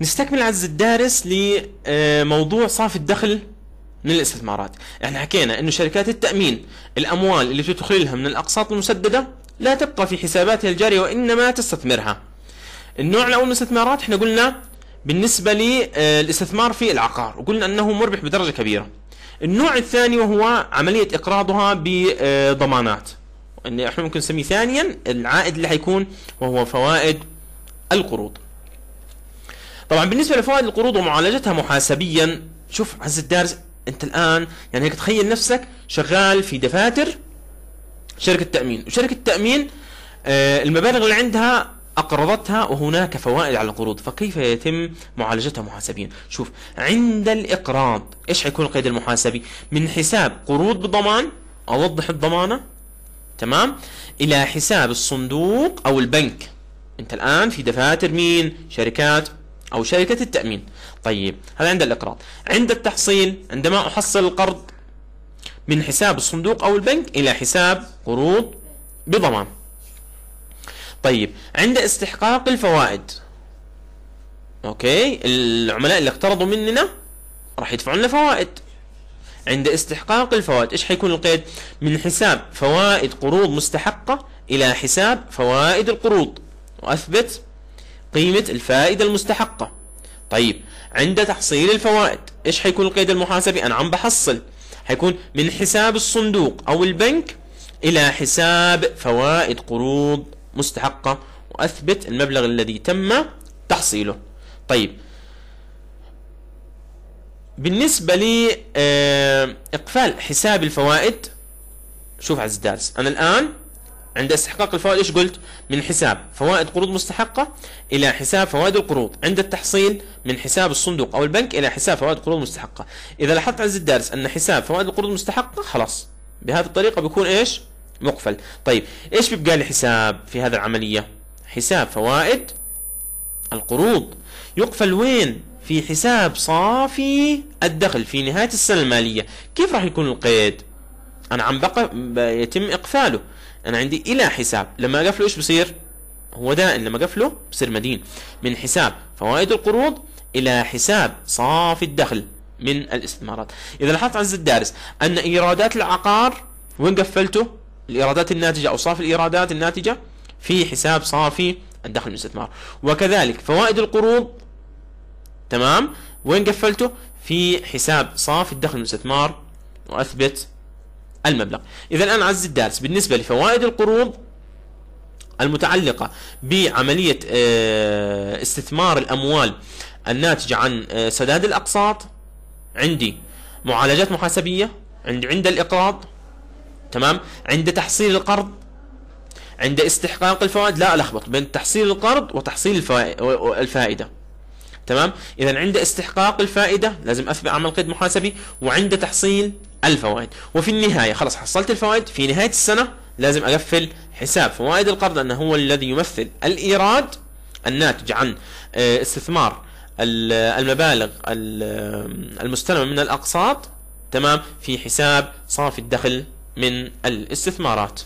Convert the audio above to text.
نستكمل عز الدارس لموضوع آه، صافي الدخل من الاستثمارات احنا حكينا انه شركات التأمين الأموال اللي تدخلها من الأقساط المسددة لا تبقى في حساباتها الجارية وإنما تستثمرها النوع الأول من الاستثمارات احنا قلنا بالنسبة للاستثمار آه، في العقار وقلنا أنه مربح بدرجة كبيرة النوع الثاني وهو عملية إقراضها بضمانات اللي احنا ممكن نسميه ثانيا العائد اللي حيكون وهو فوائد القروض طبعا بالنسبه لفوائد القروض ومعالجتها محاسبيا شوف عز الدارس انت الان يعني هيك تخيل نفسك شغال في دفاتر شركه تامين وشركه التامين آه، المبالغ اللي عندها أقرضتها وهناك فوائد على القروض فكيف يتم معالجتها محاسبيا شوف عند الإقراض إيش حيكون القيد المحاسبي من حساب قروض بضمان أوضح الضمانة تمام إلى حساب الصندوق أو البنك أنت الآن في دفاتر مين شركات أو شركة التأمين طيب هذا عند الإقراض عند التحصيل عندما أحصل القرض من حساب الصندوق أو البنك إلى حساب قروض بضمان طيب عند استحقاق الفوائد أوكي العملاء اللي اقترضوا مننا راح يدفعون لنا فوائد عند استحقاق الفوائد ايش حيكون القيد من حساب فوائد قروض مستحقة الى حساب فوائد القروض واثبت قيمة الفائدة المستحقة طيب عند تحصيل الفوائد ايش حيكون القيد المحاسبي انا عم بحصل حيكون من حساب الصندوق او البنك الى حساب فوائد قروض مستحقة واثبت المبلغ الذي تم تحصيله طيب بالنسبة لإقفال آه، حساب الفوائد شوف عز الدارس أنا الآن عند استحقاق الفوائد ايش قلت؟ من حساب فوائد قروض مستحقة إلى حساب فوائد القروض، عند التحصيل من حساب الصندوق أو البنك إلى حساب فوائد قروض مستحقة. إذا لاحظت عز الدارس أن حساب فوائد القروض مستحقة خلاص بهذه الطريقة بيكون ايش؟ مقفل. طيب ايش بيبقى لي حساب في هذه العملية؟ حساب فوائد القروض يقفل وين؟ في حساب صافي الدخل في نهاية السنة المالية، كيف راح يكون القيد؟ أنا عم بقى يتم إقفاله انا عندي الى حساب لما اقفله ايش بصير هو دائن لما اقفله بصير مدين من حساب فوائد القروض الى حساب صافي الدخل من الاستثمارات اذا لاحظت عز الدارس ان ايرادات العقار وين قفلته الايرادات الناتجه او صافي الايرادات الناتجه في حساب صافي الدخل من الاستثمار وكذلك فوائد القروض تمام وين قفلته في حساب صافي الدخل من الاستثمار واثبت المبلغ إذا الآن عز الدارس بالنسبة لفوائد القروض المتعلقة بعملية آه، استثمار الأموال الناتجة عن آه، سداد الأقساط عندي معالجات محاسبية عند عند الإقراض تمام عند تحصيل القرض عند استحقاق الفوائد لا ألخبط بين تحصيل القرض وتحصيل الفائدة تمام إذا عند استحقاق الفائدة لازم أثبت عمل قيد محاسبي وعند تحصيل الفوائد وفي النهاية خلاص حصلت الفوائد في نهاية السنة لازم أقفل حساب فوائد القرض أنه هو الذي يمثل الإيراد الناتج عن آه، استثمار المبالغ المستلمة من الأقساط تمام في حساب صافي الدخل من الاستثمارات